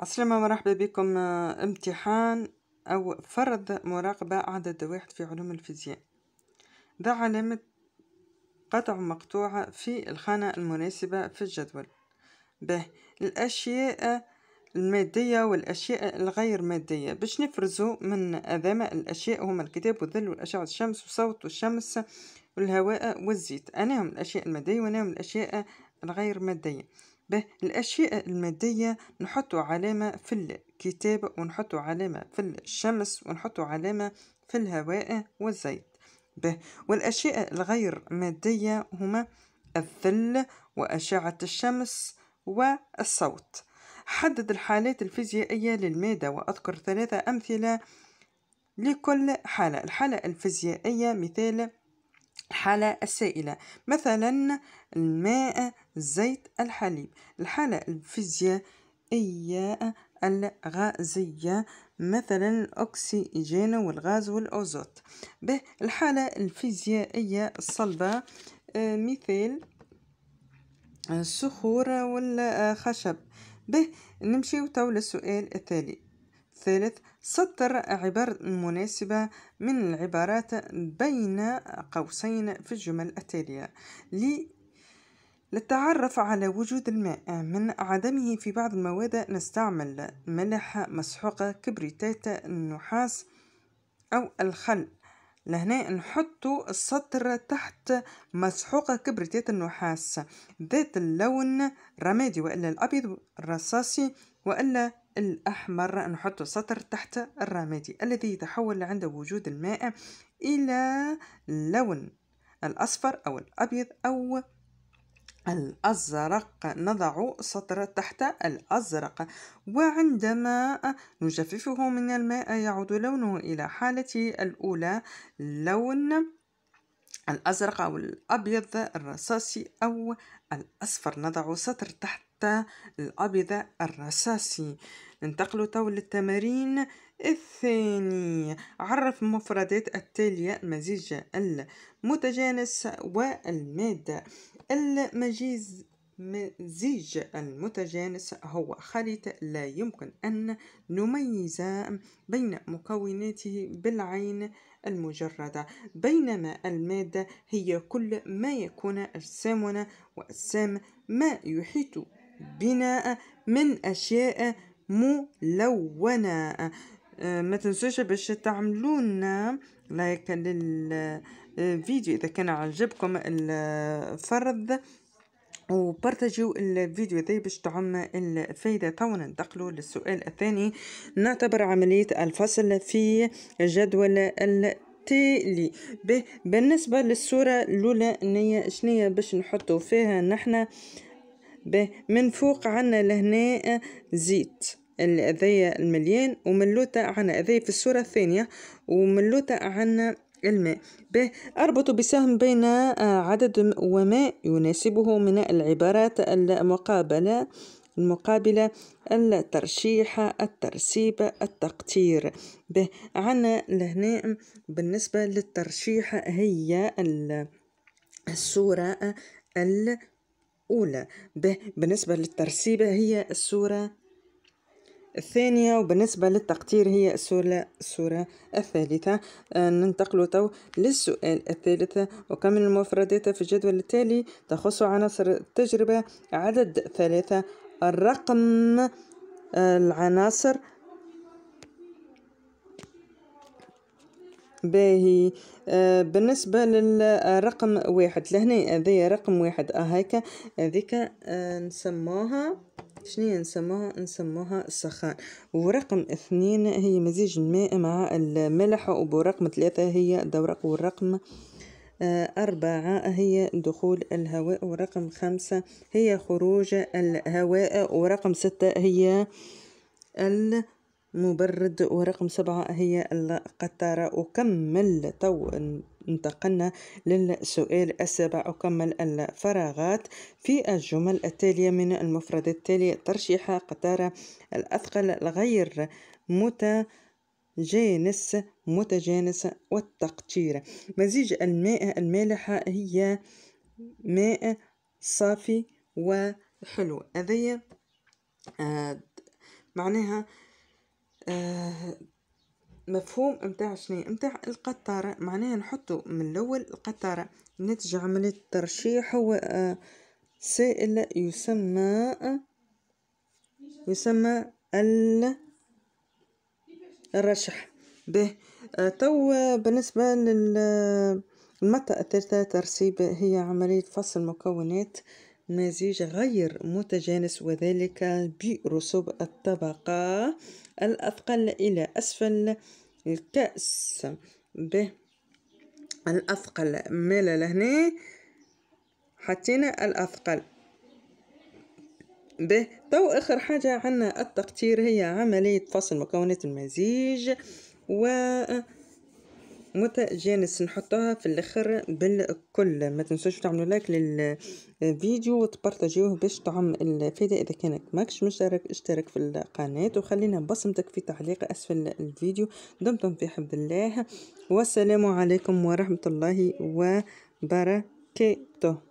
عسلامة مرحبا بكم امتحان أو فرض مراقبة عدد واحد في علوم الفيزياء ضع علامة قطع مقطوعة في الخانة المناسبة في الجدول به الأشياء المادية والأشياء الغير مادية باش نفرزو من أذامة الأشياء هما الكتاب والظل والأشعة الشمس وصوت والشمس والهواء والزيت أنا هم الأشياء المادية وأنا هم الأشياء الغير مادية الأشياء المادية نحطو علامة في الكتاب ونحطوا علامة في الشمس ونحطوا علامة في الهواء والزيت به والأشياء الغير مادية هما الظل وأشعة الشمس والصوت حدد الحالات الفيزيائية للمادة وأذكر ثلاثة أمثلة لكل حالة الحالة الفيزيائية مثال الحالة السائلة مثلا الماء الزيت الحليب الحالة الفيزيائية الغازية مثلا الأكسجين والغاز والأوزوت به الحالة الفيزيائية الصلبة آه، مثال آه، الصخور والخشب به نمشي تو للسؤال التالي الثالث سطر عبارة مناسبة من العبارات بين قوسين في الجمل التالية لي للتعرف على وجود الماء من عدمه في بعض المواد نستعمل ملح مسحوقة كبريتات النحاس أو الخل لهنا نحط السطر تحت مسحوقة كبريتات النحاس ذات اللون الرمادي وإلا الأبيض الرصاصي وإلا الأحمر نحط سطر تحت الرمادي الذي يتحول عند وجود الماء إلى لون الأصفر أو الأبيض أو الأزرق نضع سطر تحت الأزرق وعندما نجففه من الماء يعود لونه إلى حالته الأولى لون الأزرق أو الأبيض الرصاصي أو الأصفر نضع سطر تحت الأبيض الرصاصي ننتقل تو للتمارين الثاني عرف مفردات التالية مزيج المتجانس والمادة المجيز مزيج المتجانس هو خليط لا يمكن أن نميز بين مكوناته بالعين المجردة بينما المادة هي كل ما يكون أجسامنا وأجسام ما يحيط بنا من أشياء ملونة آه، ما تنسوش باش تعملوا لايك للفيديو اذا كان عجبكم الفرض وبارتجيو الفيديو هذا باش تعم الفايدة تو ندخلوا للسؤال الثاني نعتبر عملية الفصل في جدول التالي بالنسبة للصورة الأولى نية شنية باش نحطو فيها نحنا من فوق عنا لهنا زيت الأذية المليان وملوتة عنا أذية في الصورة الثانية وملوتة عنا الماء به أربط بسهم بين آه، عدد وماء يناسبه من العبارات المقابلة المقابلة الترشيح الترسيب التقتير به عنا لهنا بالنسبة للترشيح هي الصورة الأولى به بالنسبة للترسيب هي الصورة الثانية وبالنسبة للتقطير هي الصورة الصورة الثالثة آه، ننتقل تو للسؤال الثالث وكم من المفردات في الجدول التالي تخص عناصر التجربة عدد ثلاثة الرقم آه، العناصر باهي آه، بالنسبة للرقم واحد لهنا هذا رقم واحد هاكا هذيك نسموها شنو نسموها نسموها السخان ورقم اثنين هي مزيج الماء مع الملح ورقم ثلاثة هي دورق ورقم آه، أربعة هي دخول الهواء ورقم خمسة هي خروج الهواء ورقم ستة هي المبرد ورقم سبعة هي القطارة وكمل تو انتقلنا للسؤال السابع أكمل الفراغات في الجمل التالية من المفرد التالي ترشيح قطار الأثقل الغير مت جانس متجانس والتقطير مزيج الماء المالحة هي ماء صافي وحلو هذه آه معناها آه مفهوم نتاع شنو نتاع القطارة معناها نحطو من الأول القطارة نتج عملية الترشيح هو آه، سائل يسمى يسمى ال الرشح به آه، تو آه، بالنسبة للمرتبة الثالثة ترسيب هي عملية فصل مكونات مزيج غير متجانس وذلك برسوب الطبقة الأثقل إلى أسفل الكأس به الأثقل ملل لهنا حطينا الأثقل به تو آخر حاجة عنا التقطير هي عملية فصل مكونات المزيج و متجانس نحطها في الاخر بالكل ما تنسوش تعملوا لايك للفيديو وتبارطاجيوه باش تعم الفايده اذا كانك ماكش مشترك اشترك في القناه وخلينا بصمتك في تعليق اسفل الفيديو دمتم في حفظ الله والسلام عليكم ورحمه الله وبركاته